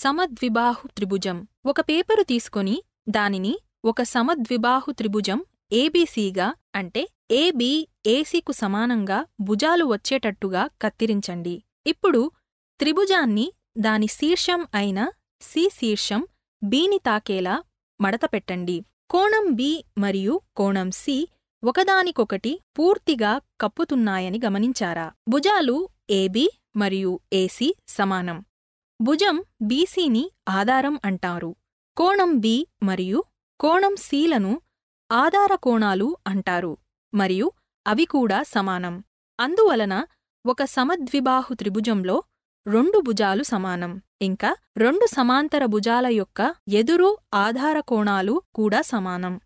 సమద్విబాహు త్రిభుజం ఒక పేపరు తీసుకొని దానిని ఒక సమద్విబాహు త్రిభుజం ఏబీసీగా అంటే ఏబీ ఏసీకు సమానంగా భుజాలు వచ్చేటట్టుగా కత్తిరించండి ఇప్పుడు త్రిభుజాన్ని దాని శీర్షం అయిన సి శీర్షం బీని తాకేలా మడత పెట్టండి కోణం బి మరియు కోణం సి ఒకదానికొకటి పూర్తిగా కప్పుతున్నాయని గమనించారా భుజాలు ఏబి మరియు ఏసీ సమానం భుజం బీసీని ఆధారం అంటారు కోణం బి మరియు కోణం సీలను ఆధార కోణాలు అంటారు మరియు అవి కూడా సమానం అందువలన ఒక సమద్విబాహు త్రిభుజంలో రెండు భుజాలు సమానం ఇంకా రెండు సమాంతర భుజాల యొక్క ఎదురు ఆధార కోణాలు కూడా సమానం